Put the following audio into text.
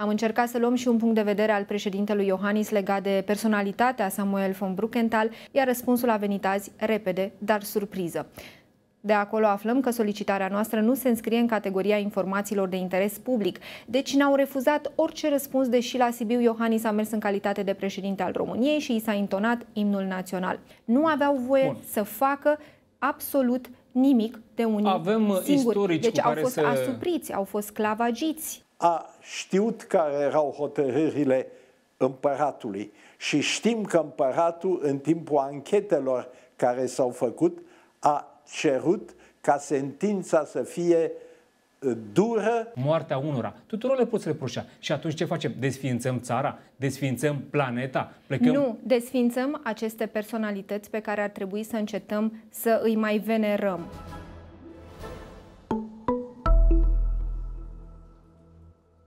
Am încercat să luăm și un punct de vedere al președintelui Iohannis legat de personalitatea Samuel von Bruckenthal, iar răspunsul a venit azi repede, dar surpriză. De acolo aflăm că solicitarea noastră nu se înscrie în categoria informațiilor de interes public, deci n-au refuzat orice răspuns, deși la Sibiu Iohannis a mers în calitate de președinte al României și i s-a intonat imnul național. Nu aveau voie Bun. să facă absolut nimic de unii Avem singuri. Deci au fost să... asupriți, au fost clavagiți a știut care erau hotărârile împăratului și știm că împăratul în timpul anchetelor care s-au făcut a cerut ca sentința să fie uh, dură. Moartea unora. Tuturor le poți reproșa. Și atunci ce facem? Desfințăm țara? Desfințăm planeta? Plecăm... Nu, desfințăm aceste personalități pe care ar trebui să încetăm să îi mai venerăm.